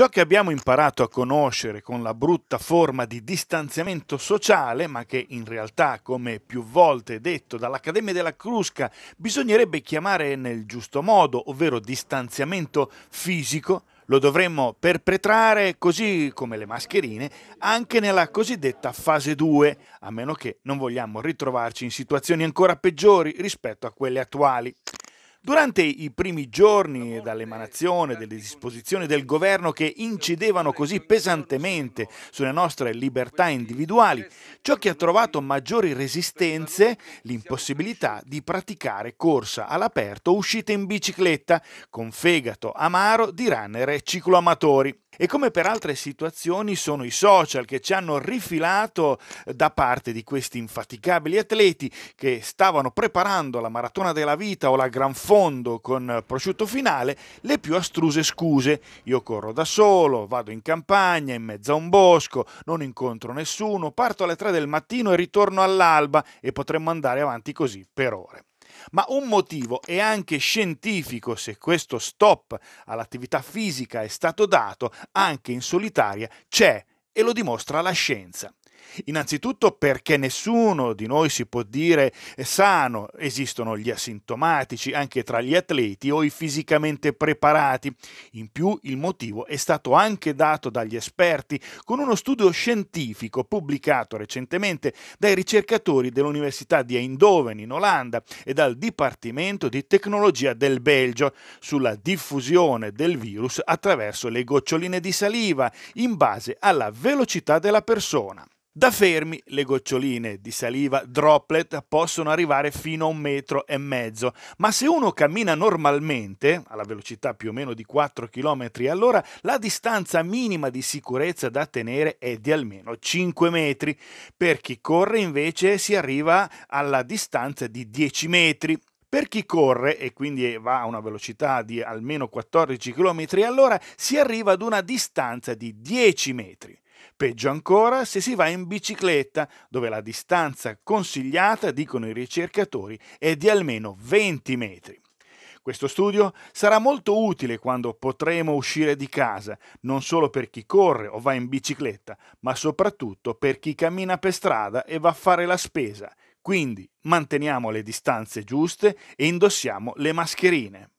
Ciò che abbiamo imparato a conoscere con la brutta forma di distanziamento sociale, ma che in realtà, come più volte detto dall'Accademia della Crusca, bisognerebbe chiamare nel giusto modo, ovvero distanziamento fisico, lo dovremmo perpetrare, così come le mascherine, anche nella cosiddetta fase 2, a meno che non vogliamo ritrovarci in situazioni ancora peggiori rispetto a quelle attuali. Durante i primi giorni dall'emanazione delle disposizioni del governo che incidevano così pesantemente sulle nostre libertà individuali, ciò che ha trovato maggiori resistenze, l'impossibilità di praticare corsa all'aperto uscita in bicicletta, con fegato amaro di runner e cicloamatori e come per altre situazioni sono i social che ci hanno rifilato eh, da parte di questi infaticabili atleti che stavano preparando la maratona della vita o la gran fondo con eh, prosciutto finale le più astruse scuse. Io corro da solo, vado in campagna, in mezzo a un bosco, non incontro nessuno, parto alle 3 del mattino e ritorno all'alba e potremmo andare avanti così per ore ma un motivo è anche scientifico se questo stop all'attività fisica è stato dato anche in solitaria c'è e lo dimostra la scienza. Innanzitutto perché nessuno di noi si può dire eh, sano, esistono gli asintomatici anche tra gli atleti o i fisicamente preparati. In più il motivo è stato anche dato dagli esperti con uno studio scientifico pubblicato recentemente dai ricercatori dell'Università di Eindhoven in Olanda e dal Dipartimento di Tecnologia del Belgio sulla diffusione del virus attraverso le goccioline di saliva in base alla velocità della persona. Da fermi le goccioline di saliva droplet possono arrivare fino a un metro e mezzo, ma se uno cammina normalmente, alla velocità più o meno di 4 km all'ora, la distanza minima di sicurezza da tenere è di almeno 5 metri. Per chi corre invece si arriva alla distanza di 10 metri, per chi corre e quindi va a una velocità di almeno 14 km all'ora si arriva ad una distanza di 10 metri. Peggio ancora se si va in bicicletta, dove la distanza consigliata, dicono i ricercatori, è di almeno 20 metri. Questo studio sarà molto utile quando potremo uscire di casa, non solo per chi corre o va in bicicletta, ma soprattutto per chi cammina per strada e va a fare la spesa. Quindi manteniamo le distanze giuste e indossiamo le mascherine.